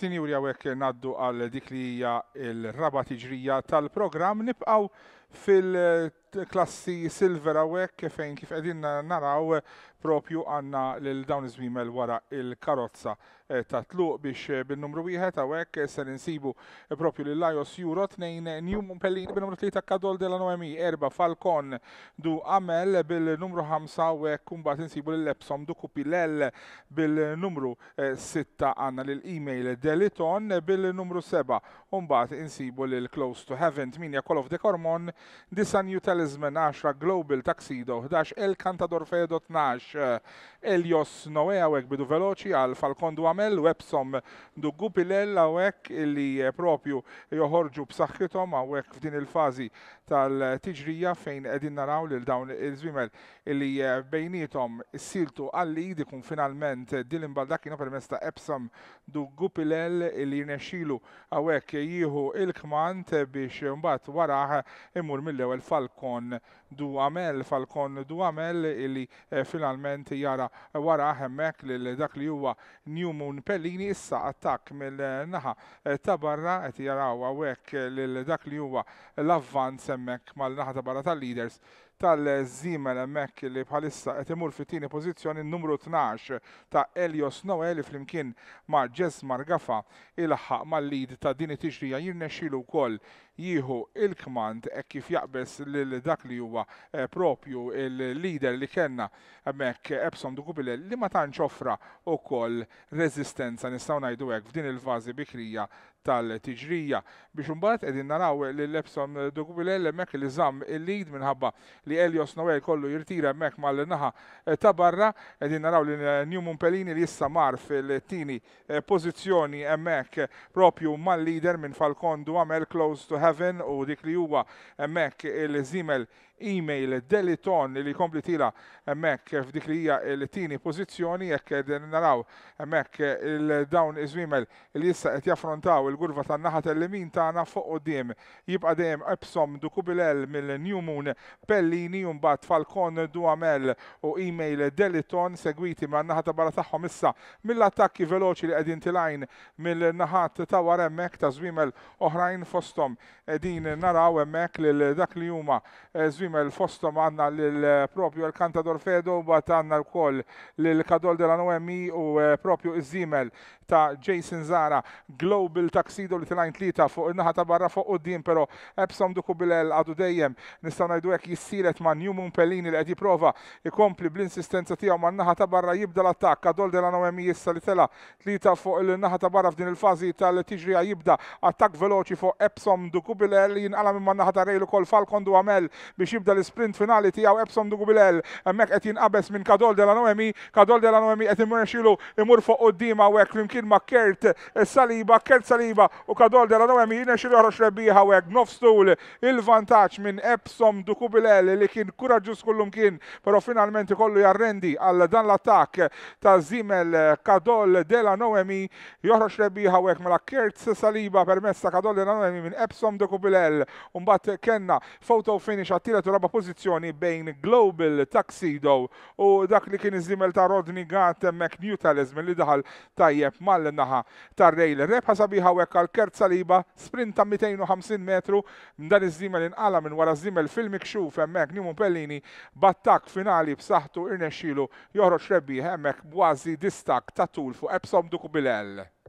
Sinjuri għawek naddu għal dik li hija il-raba tiġrija tal-programm nibqaw fil- klassi silver għawek fejn kif edin naraw propju għanna l-dawn iżmimel wara il-karozza eh, ta' tluq biex eh, bil numru wieħed għawek eh, se insibu propju l lajos Euro 2 New Pellin bil numru 3 Kadol della Noemi, Erba' Falcon du Amel bil-numru 5 għawek kumbat insibu l-Epsom du Kupilel bil-numru 6 għanna l-email deliton bil-numru 7 kumbat insibu l-Close to Heaven 8 Call of the Cormon disa New Tele Talisman 10, Global Taxido, 11, El Cantador Fedo 12, Elios Noe għek bidu veloċi għal Falcon Duamel, Websom du Gupilel għek illi eh, propju joħorġu b'saħħithom għek f'din il-fazi tal-tiġrija fejn edin naraw lil dawn il zwimel illi eh, bejnietom s-siltu għalli dikun finalment Dilin baldakino permess ta' Epsom du Gupilel illi jirnexxilu awek jieħu il-kmant biex mbat waraħ imur mill-ewwel Falcon Falcon Duamel, Falcon Duamel illi eh, finalment jara wara hemmek li dak li huwa New Moon Pellini issa attak mill-naħa eh, ta' barra qed jaraw hawnhekk lil dak li huwa l-avvanz hemmhekk mal-naħa ta' barra tal-leaders tal-Zimel emmek li bħalissa qed imur fit-tieni pożizzjoni numru 12 ta' Elios Noel li flimkien ma' Jess Margafa il-ħaq mal-lid ta' din it-tixrija jirnexxilu wkoll jieħu il-kmand e kif jaqbes lil dak li huwa eh, propju il-lider li kellna hemmhekk Epsom Gubile li ma tantx offra wkoll reżistenza nistgħu ngħidu hekk f'din il-fażi bikrija tal-tiġrija biex imbagħad qegħdin naraw li epson epsom Dugubile hemmhekk li żamm il-lid minħabba li Elios Noel kollu jirtira mek mal-naħa eh, ta' barra, edin naraw li eh, Newman Pellini li jissa mar fil-tini eh, pozizjoni emmek propju mal-lider minn Falkondu għamel Close to Heaven u dik li huwa emmek il-zimel email deliton li kompli tila emmek f'dik li hija l-tini pozizjoni jekk naraw emmek il-dawn iżmimel li jissa qed jaffrontaw il-gurva tan-naħa tal-lemin tagħna fuq qudiem jibqa' dejjem Epsom Du Kubilel mill-New Moon Pelli Maldini, un bat Falcon Duamel u email Deliton segwiti ma' naħat barra tagħhom issa mill-attakki veloċi li qegħdin tilajn mill-naħat ta' war hemmhekk ta' żwimel oħrajn fostom qegħdin naraw hemmhekk lil dak li huma żwimel eh, fostom għandna lil propju l-Kantador Fedo u bat għandna wkoll lil Kadol de la Noemi u eh, propju iż-żimel ta' Jason Zara Global Taxido li tilajn tlieta fuq in-naħa ta' barra fuq qudiem però Epsom Duku bil għadu dejjem nistgħu ngħidu hekk jissir kienet ma' Newman Pellini li qed jipprova ikompli bl-insistenza tiegħu man-naħa ta' barra jibda l-attakk Kadol della Noemi issa li tela tlieta fuq il-naħa ta' barra f'din il-fażi tal-tiġrija jibda attakk veloċi fuq Epsom Dukubilel jinqala minn man-naħa ta' rejlu kol Falcon Duhamel biex jibda l-sprint finali tiegħu Epsom Dukubilel hemmhekk qed jinqabes minn Kadol della Noemi Kadol della Noemi qed immerxilu imur fuq qudiema hekk flimkien ma' Kert Saliba Kert Saliba u Kadol della Noemi jinexxilu joħroġ rebbieħa hekk nofs il-vantaġġ minn Epsom Dukubilel li kien kuraġus kullum kien, pero finalment kollu jarrendi għal dan l-attak ta' Zimel Kadol della Noemi joħroċ rebiħa u mela Kertz Saliba permessa Kadol della Noemi minn Epsom de Kubilel unbat kenna photo finish għattilet u rabba pozizjoni bejn Global Tuxedo u dak li kien zimel ta' Rodney Gant McNewtalism li daħal tajjeb mal-naħa tar rejl Rebħa sabiħa u għal Kertz Saliba sprint ta' 250 metru dan iż-Zimel inqala minn wara Zimel fil-mikxuf hemmhekk Nimo Pellini battak finali b'saħħtu irnexxielu joħroġ rebbieħ hemmek bważi distak ta' tul fuq Epsom Dukubilel.